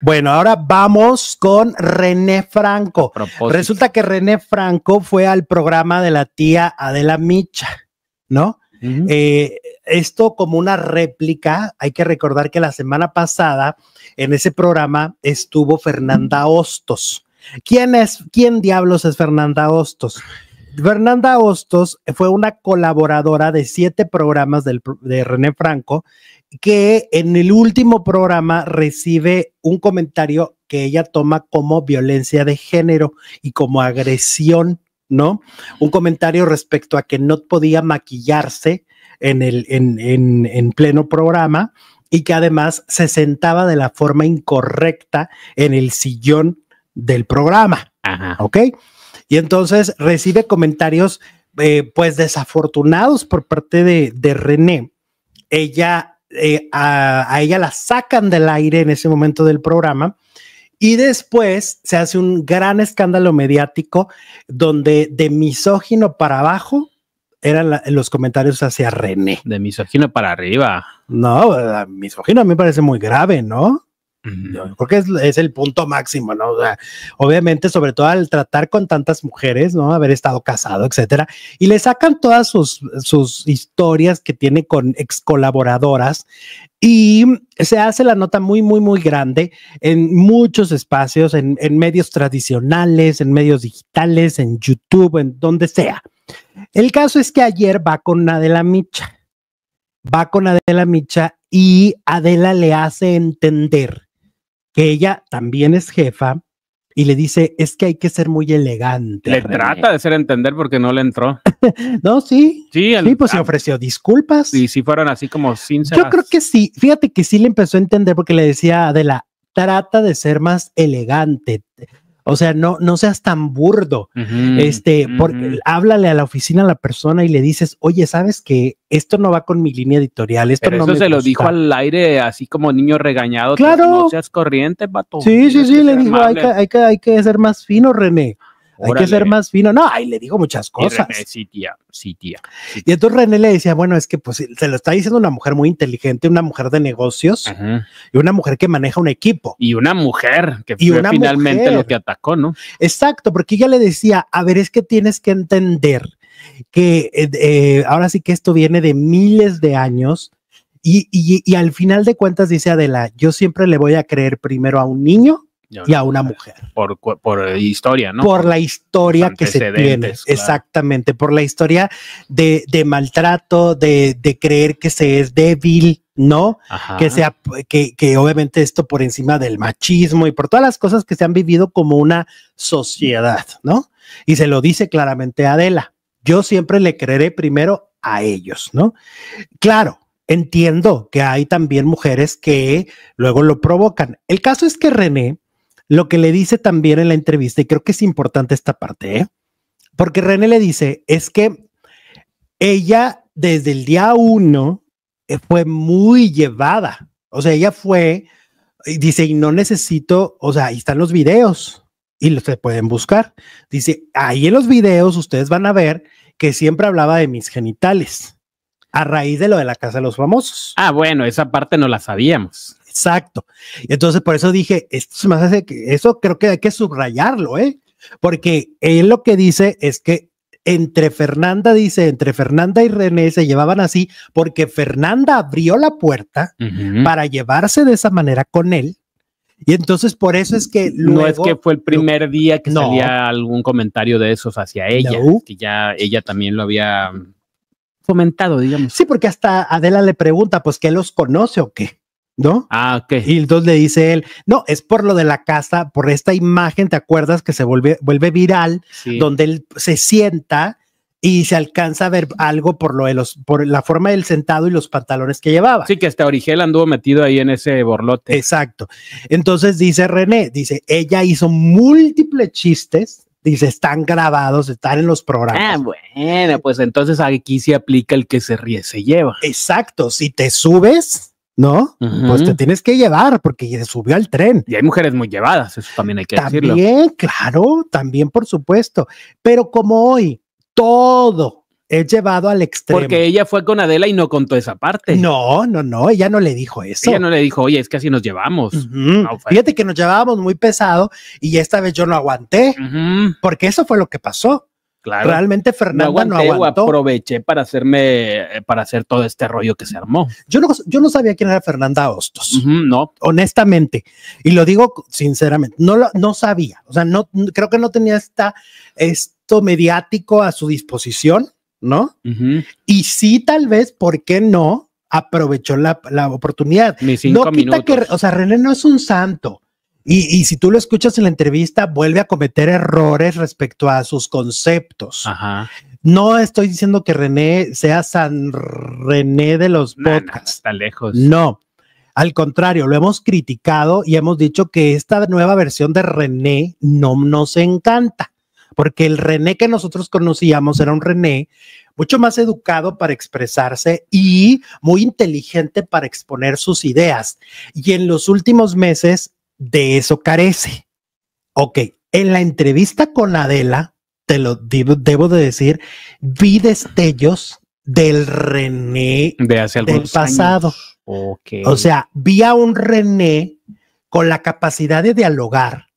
Bueno, ahora vamos con René Franco. Resulta que René Franco fue al programa de la tía Adela Micha, ¿no? Eh, esto como una réplica, hay que recordar que la semana pasada en ese programa estuvo Fernanda Hostos. ¿Quién es, quién diablos es Fernanda Hostos? Fernanda Hostos fue una colaboradora de siete programas de René Franco que en el último programa recibe un comentario que ella toma como violencia de género y como agresión, ¿no? Un comentario respecto a que no podía maquillarse en, el, en, pleno programa y que además se sentaba de la forma incorrecta en el sillón del programa. Ajá. ¿Ok? Y entonces recibe comentarios, eh, pues desafortunados por parte de, de René. Ella eh, a, ella la sacan del aire en ese momento del programa. Y después se hace un gran escándalo mediático donde de misógino para abajo eran los comentarios hacia René. De misógino para arriba. No, misógino a mí me parece muy grave, ¿no? Porque es, el punto máximo, ¿no? obviamente, sobre todo al tratar con tantas mujeres, ¿no? Haber estado casado, etcétera. Y le sacan todas sus, historias que tiene con ex colaboradoras y se hace la nota muy, muy, muy grande en muchos espacios, en, en medios tradicionales, en medios digitales, en YouTube, en donde sea. El caso es que ayer va con Adela Micha. Va con Adela Micha y Adela le hace entender que ella también es jefa y le dice, es que hay que ser muy elegante. Le trata de ser entender porque no le entró. no, sí. Sí, pues se ah. ofreció disculpas. Y si fueron así como sinceras. Yo creo que sí. Fíjate que sí le empezó a entender porque le decía Adela, trata de ser más elegante. O sea, no, no seas tan burdo. este, porque háblale a la oficina a la persona y le dices, oye, ¿sabes que Esto no va con mi línea editorial. Esto Pero eso se lo dijo al aire, así como niño regañado. Claro. No seas corriente, vato. Sí, sí, sí, le dijo, hay, que, hay que ser más fino, René. Hay que ser más fino. No, ahí le digo muchas cosas. sí, tía, sí, tía. Y entonces René le decía, bueno, es que pues se lo está diciendo una mujer muy inteligente, una mujer de negocios y una mujer que maneja un equipo. Y una mujer que finalmente lo que atacó, ¿no? Exacto, porque ella le decía, a ver, es que tienes que entender que eh, eh, ahora sí que esto viene de miles de años. Y, y, al final de cuentas dice Adela, yo siempre le voy a creer primero a un niño y a una, mujer. Por, historia, ¿no? Por la historia que se tiene, exactamente, por la historia de, maltrato, de, creer que se es débil, ¿no? Que sea, que obviamente esto por encima del machismo y por todas las cosas que se han vivido como una sociedad, ¿no? Y se lo dice claramente Adela. Yo siempre le creeré primero a ellos, ¿no? Claro, entiendo que hay también mujeres que luego lo provocan. El caso es que René lo que le dice también en la entrevista, y creo que es importante esta parte, ¿eh? porque René le dice, es que ella desde el día uno eh, fue muy llevada. O sea, ella fue, dice, y no necesito, o sea, ahí están los videos y los se pueden buscar. Dice, ahí en los videos ustedes van a ver que siempre hablaba de mis genitales a raíz de lo de la casa de los famosos. Ah, bueno, esa parte no la sabíamos. Exacto. Entonces, por eso dije, esto hace que eso creo que hay que subrayarlo, ¿eh? Porque él lo que dice es que entre Fernanda, dice, entre Fernanda y René se llevaban así porque Fernanda abrió la puerta para llevarse de esa manera con él. Y entonces por eso es que no es que fue el primer día que no, salía algún comentario de esos hacia ella, que ya ella también lo había fomentado, digamos. Sí, porque hasta Adela le pregunta, pues qué los conoce o qué. ¿no? Ah, ok. Y entonces le dice él, no, es por lo de la casa, por esta imagen, ¿te acuerdas? Que se vuelve, vuelve viral, donde él se sienta y se alcanza a ver algo por lo de los, por la forma del sentado y los pantalones que llevaba. Sí, que hasta Origel anduvo metido ahí en ese borlote. Exacto. Entonces dice René, dice, ella hizo múltiples chistes. Dice, están grabados, están en los programas. Ah, bueno, pues entonces aquí se aplica el que se ríe, se lleva. Exacto, si te subes, ¿no? Pues te tienes que llevar porque subió al tren. Y hay mujeres muy llevadas, eso también hay que decirlo. También, claro, también por supuesto. Pero como hoy todo es llevado al extremo. Porque ella fue con Adela y no contó esa parte. No, no, no, ella no le dijo eso. Ella no le dijo, oye, es que así nos llevamos. Fíjate que nos llevábamos muy pesado y esta vez yo no aguanté, porque eso fue lo que pasó. Realmente Fernanda no, aproveché para hacerme, eh, para hacer todo este rollo que se armó. Yo no, yo no sabía quién era Fernanda Hostos. no. Honestamente. Y lo digo sinceramente. No, no sabía. O sea, no, creo que no tenía esta, esto mediático a su disposición, ¿no? Y sí, tal vez, ¿por qué no? Aprovechó la, oportunidad. no quita que, o sea, René no es un santo y, si tú lo escuchas en la entrevista, vuelve a cometer errores respecto a sus conceptos. No estoy diciendo que René sea San René de los podcasts. está lejos. No. Al contrario, lo hemos criticado y hemos dicho que esta nueva versión de René no nos encanta, porque el René que nosotros conocíamos era un René mucho más educado para expresarse y muy inteligente para exponer sus ideas. Y en los últimos meses de eso carece. Ok, en la entrevista con Adela, te lo debo, de decir, vi destellos del René de hace del pasado. O sea, vi a un René con la capacidad de dialogar,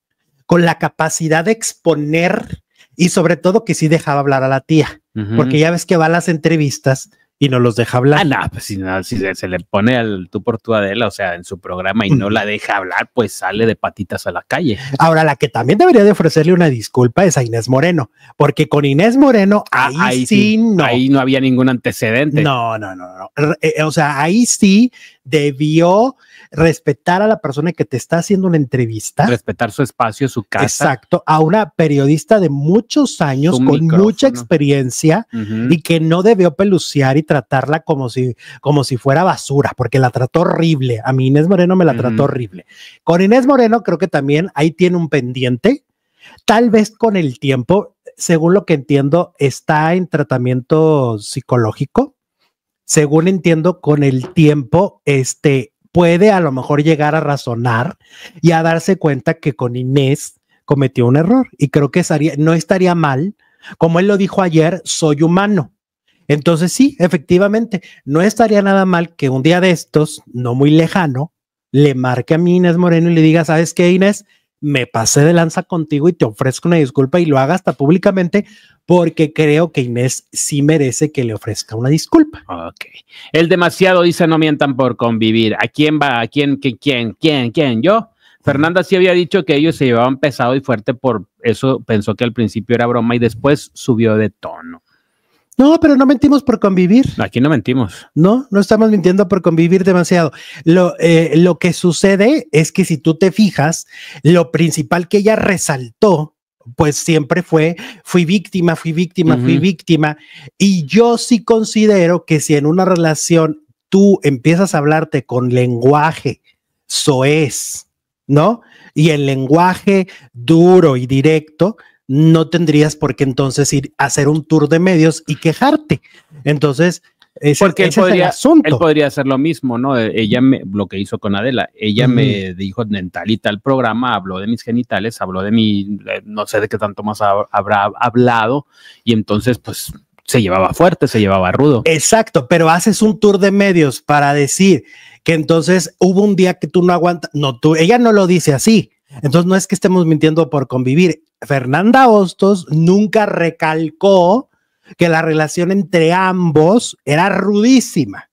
con la capacidad de exponer y sobre todo que sí dejaba hablar a la tía, porque ya ves que va a las entrevistas y no los deja hablar. Ah, no, pues, si, se, le pone al tú por tu Adela, o sea, en su programa y no la deja hablar, pues sale de patitas a la calle. Ahora, la que también debería de ofrecerle una disculpa es a Inés Moreno, porque con Inés Moreno, ah, ahí, sí, no. Ahí no había ningún antecedente. No, no, no, no. Eh, eh, o sea, ahí sí debió respetar a la persona que te está haciendo una entrevista. Respetar su espacio, su casa. Exacto, a una periodista de muchos años, con mucha experiencia y que no debió peluciar y tratarla como si, como si fuera basura, porque la trató horrible. A mí Inés Moreno me la trató horrible. Con Inés Moreno creo que también ahí tiene un pendiente. Tal vez con el tiempo, según lo que entiendo, está en tratamiento psicológico según entiendo, con el tiempo, este, puede a lo mejor llegar a razonar y a darse cuenta que con Inés cometió un error. Y creo que no estaría mal, como él lo dijo ayer, soy humano. Entonces sí, efectivamente, no estaría nada mal que un día de estos, no muy lejano, le marque a mi Inés Moreno y le diga, ¿sabes qué, Inés? me pasé de lanza contigo y te ofrezco una disculpa y lo haga hasta públicamente porque creo que Inés sí merece que le ofrezca una disculpa. Ok. El demasiado dice no mientan por convivir. ¿A quién va? ¿A quién? ¿Quién? ¿Quién? ¿Quién? quién? ¿Yo? Fernanda sí había dicho que ellos se llevaban pesado y fuerte, por eso pensó que al principio era broma y después subió de tono. No, pero no mentimos por convivir. Aquí no mentimos. No, no estamos mintiendo por convivir demasiado. Eh, lo, que sucede es que si tú te fijas, lo principal que ella resaltó, pues siempre fue, fui víctima, fui víctima, fui víctima. Y yo sí considero que si en una relación tú empiezas a hablarte con lenguaje soez, ¿no? Y el lenguaje duro y directo, no tendrías por qué entonces ir a hacer un tour de medios y quejarte. Entonces, ese, porque podría, es el asunto. él podría hacer lo mismo, ¿no? Eh, ella me, lo que hizo con Adela, ella me dijo en el y tal programa, habló de mis genitales, habló de mi, eh, no sé de qué tanto más habrá hablado, y entonces, pues, se llevaba fuerte, se llevaba rudo. Exacto, pero haces un tour de medios para decir que entonces hubo un día que tú no aguantas, no, tú, ella no lo dice así. Entonces no es que estemos mintiendo por convivir, Fernanda Hostos nunca recalcó que la relación entre ambos era rudísima.